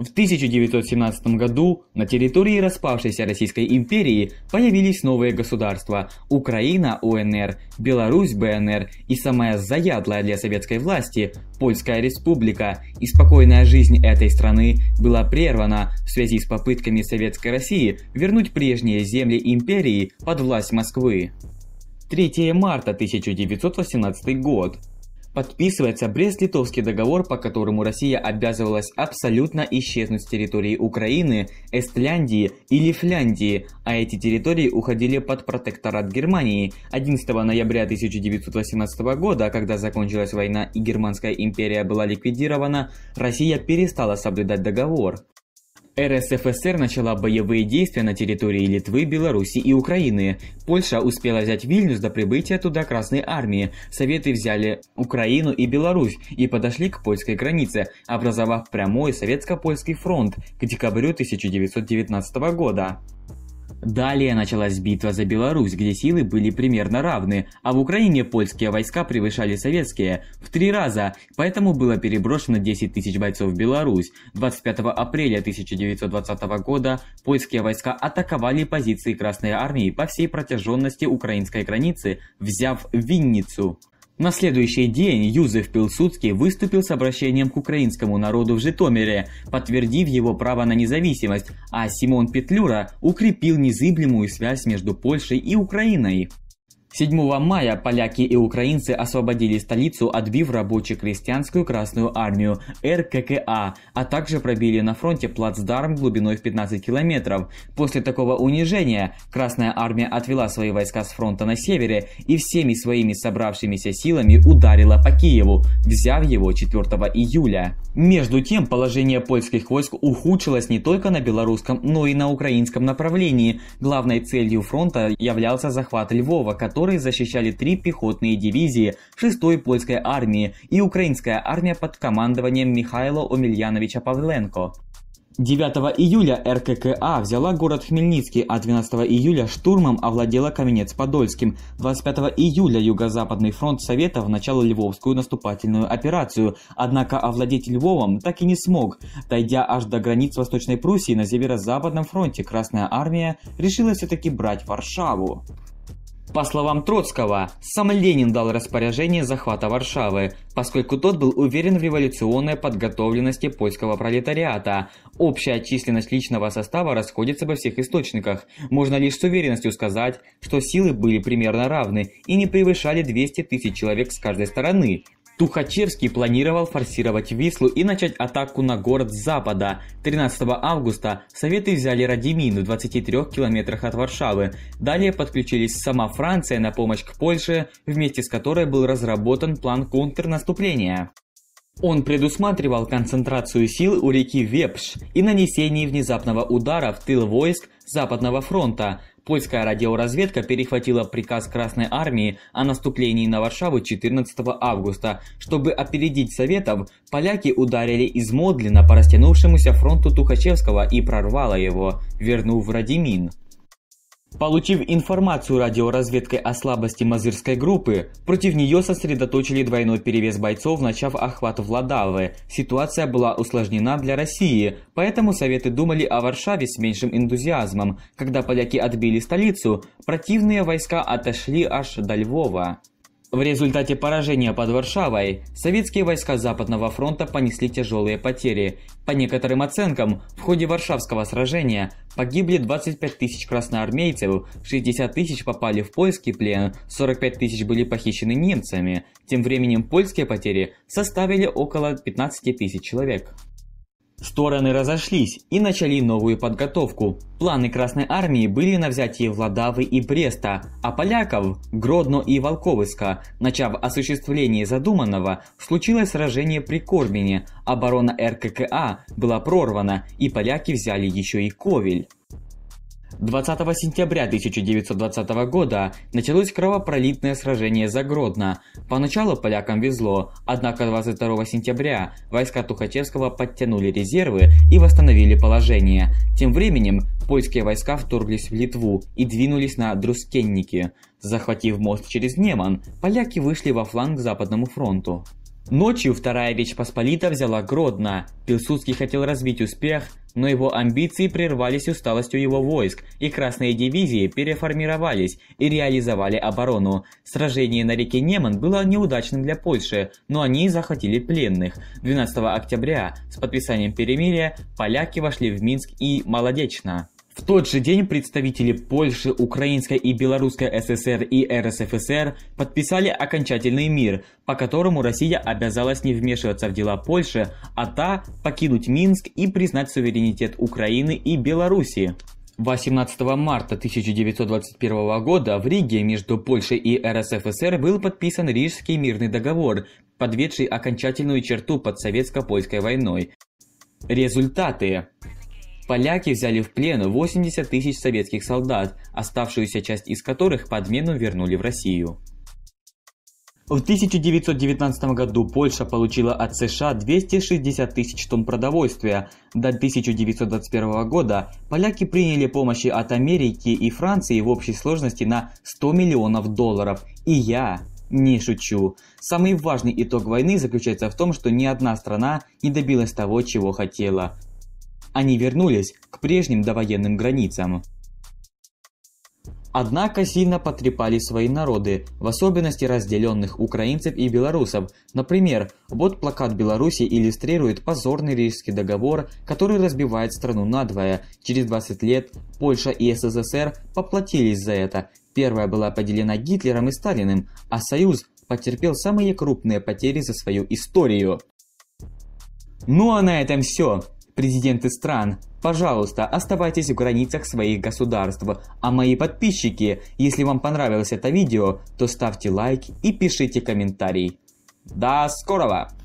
В 1917 году на территории распавшейся Российской империи появились новые государства – Украина УНР, Беларусь БНР и самая заядлая для советской власти – Польская республика, и спокойная жизнь этой страны была прервана в связи с попытками Советской России вернуть прежние земли империи под власть Москвы. 3 марта 1918 год подписывается Брест-Литовский договор, по которому Россия обязывалась абсолютно исчезнуть с территории Украины, Эстляндии и Лифляндии, а эти территории уходили под протекторат Германии. 11 ноября 1918 года, когда закончилась война и Германская империя была ликвидирована, Россия перестала соблюдать договор. РСФСР начала боевые действия на территории Литвы, Беларуси и Украины. Польша успела взять Вильнюс до прибытия туда Красной Армии. Советы взяли Украину и Беларусь и подошли к польской границе, образовав прямой советско-польский фронт к декабрю 1919 года. Далее началась битва за Беларусь, где силы были примерно равны, а в Украине польские войска превышали советские в три раза, поэтому было переброшено 10 тысяч бойцов в Беларусь. 25 апреля 1920 года польские войска атаковали позиции Красной Армии по всей протяженности украинской границы, взяв Винницу. На следующий день Юзеф Пилсудский выступил с обращением к украинскому народу в Житомире, подтвердив его право на независимость, а Симон Петлюра укрепил незыблемую связь между Польшей и Украиной. 7 мая поляки и украинцы освободили столицу, отбив рабоче-крестьянскую Красную Армию РККА, а также пробили на фронте плацдарм глубиной в 15 километров. После такого унижения Красная Армия отвела свои войска с фронта на севере и всеми своими собравшимися силами ударила по Киеву, взяв его 4 июля. Между тем, положение польских войск ухудшилось не только на белорусском, но и на украинском направлении. Главной целью фронта являлся захват Львова, который которой защищали три пехотные дивизии 6-й польской армии и украинская армия под командованием Михаила Омельяновича Павленко. 9 июля РККА взяла город Хмельницкий, а 12 июля штурмом овладела Каменец-Подольским. 25 июля Юго-Западный фронт Советов начал Львовскую наступательную операцию, однако овладеть Львовом так и не смог. Дойдя аж до границ Восточной Пруссии на Северо-Западном фронте, Красная Армия решила все-таки брать Варшаву. По словам Троцкого, сам Ленин дал распоряжение захвата Варшавы, поскольку тот был уверен в революционной подготовленности польского пролетариата. Общая численность личного состава расходится во всех источниках. Можно лишь с уверенностью сказать, что силы были примерно равны и не превышали 200 тысяч человек с каждой стороны, Тухачевский планировал форсировать Вислу и начать атаку на город с запада. 13 августа советы взяли Радимин в 23 километрах от Варшавы. Далее подключились сама Франция на помощь к Польше, вместе с которой был разработан план контрнаступления. Он предусматривал концентрацию сил у реки Вепш и нанесение внезапного удара в тыл войск Западного фронта. Польская радиоразведка перехватила приказ Красной армии о наступлении на Варшаву 14 августа. Чтобы опередить Советов, поляки ударили из Модлина по растянувшемуся фронту Тухачевского и прорвало его, вернув Радимин. Получив информацию радиоразведкой о слабости Мазырской группы, против нее сосредоточили двойной перевес бойцов, начав охват Владавы. Ситуация была усложнена для России, поэтому Советы думали о Варшаве с меньшим энтузиазмом. Когда поляки отбили столицу, противные войска отошли аж до Львова. В результате поражения под Варшавой советские войска Западного фронта понесли тяжелые потери. По некоторым оценкам, в ходе Варшавского сражения погибли 25 тысяч красноармейцев, 60 тысяч попали в польский плен, 45 тысяч были похищены немцами. Тем временем польские потери составили около 15 тысяч человек. Стороны разошлись и начали новую подготовку. Планы Красной Армии были на взятие Владавы и Бреста, а поляков – Гродно и Волковыска. Начав осуществление задуманного, случилось сражение при Корбине, оборона РККА была прорвана, и поляки взяли еще и Ковель. 20 сентября 1920 года началось кровопролитное сражение за Гродно. Поначалу полякам везло, однако 22 сентября войска Тухачевского подтянули резервы и восстановили положение. Тем временем польские войска вторглись в Литву и двинулись на Друскенники. Захватив мост через Неман, поляки вышли во фланг Западному фронту. Ночью Вторая Речь Посполита взяла Гродно. Пилсудский хотел развить успех, но его амбиции прервались усталостью его войск, и красные дивизии переформировались и реализовали оборону. Сражение на реке Неман было неудачным для Польши, но они захватили пленных. 12 октября с подписанием перемирия поляки вошли в Минск и Молодечно. В тот же день представители Польши, Украинской и Белорусской ССР и РСФСР подписали окончательный мир, по которому Россия обязалась не вмешиваться в дела Польши, а та покинуть Минск и признать суверенитет Украины и Белоруссии. 18 марта 1921 года в Риге между Польшей и РСФСР был подписан Рижский мирный договор, подведший окончательную черту под советско-польской войной. Результаты. Поляки взяли в плен 80 тысяч советских солдат, оставшуюся часть из которых под обмену вернули в Россию. В 1919 году Польша получила от США 260 тысяч тонн продовольствия. До 1921 года поляки приняли помощи от Америки и Франции в общей сложности на 100 миллионов долларов. И я не шучу. Самый важный итог войны заключается в том, что ни одна страна не добилась того, чего хотела они вернулись к прежним довоенным границам. Однако сильно потрепали свои народы, в особенности разделенных украинцев и белорусов. Например, вот плакат Беларуси иллюстрирует позорный Рижский договор, который разбивает страну надвое. Через 20 лет Польша и СССР поплатились за это. Первая была поделена Гитлером и Сталиным, а Союз потерпел самые крупные потери за свою историю. Ну а на этом все. Президенты стран, пожалуйста, оставайтесь в границах своих государств. А мои подписчики, если вам понравилось это видео, то ставьте лайк и пишите комментарий. До скорого!